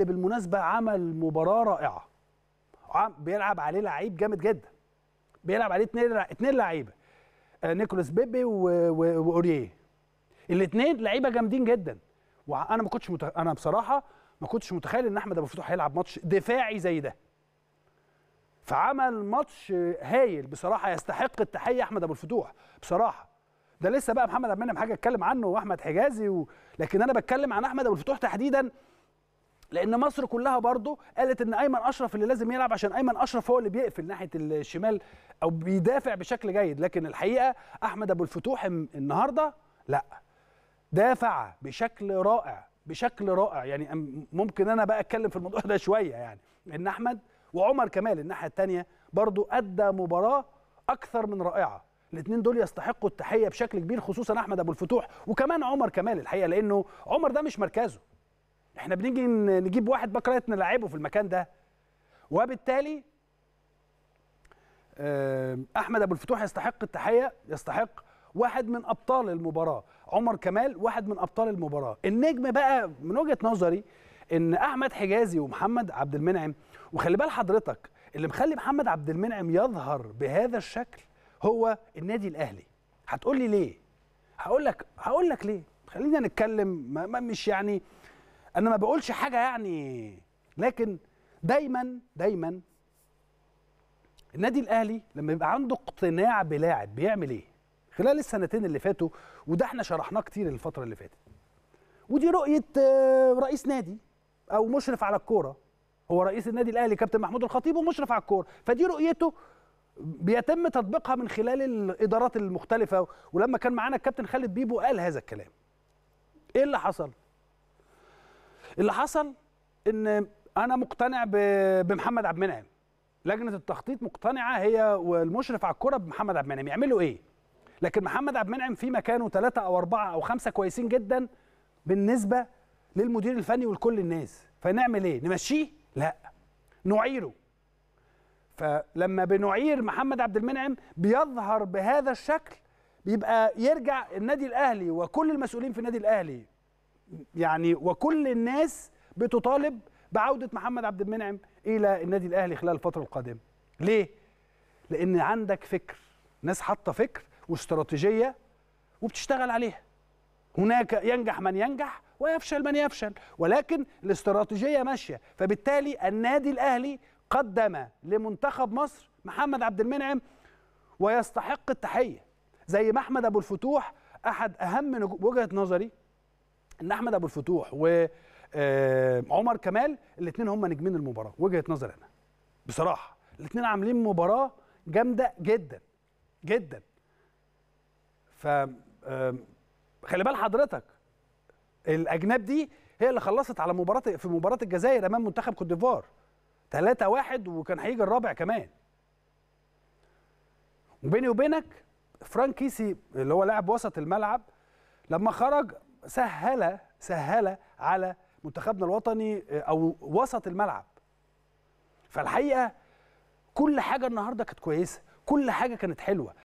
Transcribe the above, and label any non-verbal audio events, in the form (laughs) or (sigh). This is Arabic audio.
اللي بالمناسبه عمل مباراه رائعه بيلعب عليه لعيب جامد جدا بيلعب عليه اثنين اثنين لعيبه آه، نيكولاس بيبي واوريه الاثنين لعيبه جامدين جدا وانا ما كنتش متخ... انا بصراحه ما كنتش متخيل ان احمد ابو فتوح هيلعب ماتش دفاعي زي ده فعمل ماتش هايل بصراحه يستحق التحيه احمد ابو الفتوح بصراحه ده لسه بقى محمد عبد المنعم حاجه اتكلم عنه واحمد حجازي و... لكن انا بتكلم عن احمد ابو الفتوح تحديدا لان مصر كلها برضه قالت ان ايمن اشرف اللي لازم يلعب عشان ايمن اشرف هو اللي بيقفل ناحيه الشمال او بيدافع بشكل جيد لكن الحقيقه احمد ابو الفتوح النهارده لا دافع بشكل رائع بشكل رائع يعني ممكن انا بقى اتكلم في الموضوع (laughs) ده شويه يعني ان احمد وعمر كمال الناحيه الثانيه برضو ادى مباراه اكثر من رائعه الاثنين دول يستحقوا التحيه بشكل كبير خصوصا احمد ابو الفتوح وكمان عمر كمال الحقيقه لانه عمر ده مش مركزه احنا بنيجي نجيب واحد بكره نلعبه في المكان ده وبالتالي آه، احمد ابو الفتوح يستحق التحيه يستحق واحد من ابطال المباراه عمر كمال واحد من ابطال المباراه النجم بقى من وجهه نظري ان احمد حجازي ومحمد عبد المنعم وخلي بال حضرتك اللي مخلي محمد عبد المنعم يظهر بهذا الشكل هو النادي الاهلي هتقول لي ليه هقول لك هقول لك ليه خلينا نتكلم ما مش يعني انا ما بقولش حاجه يعني لكن دايما دايما النادي الاهلي لما يبقى عنده اقتناع بلاعب بيعمل ايه خلال السنتين اللي فاتوا وده احنا شرحناه كتير الفتره اللي فاتت ودي رؤيه آه، رئيس نادي او مشرف على الكوره هو رئيس النادي الاهلي كابتن محمود الخطيب ومشرف على الكوره فدي رؤيته بيتم تطبيقها من خلال الادارات المختلفه ولما كان معانا الكابتن خالد بيبو قال هذا الكلام ايه اللي حصل اللي حصل ان انا مقتنع بمحمد عبد المنعم لجنه التخطيط مقتنعه هي والمشرف على الكره بمحمد عبد المنعم يعملوا ايه لكن محمد عبد المنعم في مكانه ثلاثه او اربعه او خمسه كويسين جدا بالنسبه للمدير الفني ولكل الناس فنعمل ايه نمشيه لا نعيره فلما بنعير محمد عبد المنعم بيظهر بهذا الشكل بيبقى يرجع النادي الاهلي وكل المسؤولين في النادي الاهلي يعني وكل الناس بتطالب بعودة محمد عبد المنعم إلى النادي الأهلي خلال الفترة القادمة ليه؟ لأن عندك فكر ناس حاطة فكر واستراتيجية وبتشتغل عليها هناك ينجح من ينجح ويفشل من يفشل ولكن الاستراتيجية ماشية فبالتالي النادي الأهلي قدم لمنتخب مصر محمد عبد المنعم ويستحق التحية زي ما أحمد أبو الفتوح أحد أهم وجهة نظري ان احمد ابو الفتوح وعمر آه، كمال الاثنين هم نجمين المباراه وجهه نظري انا بصراحه الاثنين عاملين مباراه جامده جدا جدا ف آه، خلي بال حضرتك الاجناب دي هي اللي خلصت على مباراه في مباراه الجزائر امام منتخب كوت ديفوار 3 1 وكان هيجي الرابع كمان وبيني وبينك فرانكيسي اللي هو لاعب وسط الملعب لما خرج سهل سهل على منتخبنا الوطني آه، او وسط الملعب فالحقيقه كل حاجه النهارده كانت كويسه كل حاجه كانت حلوه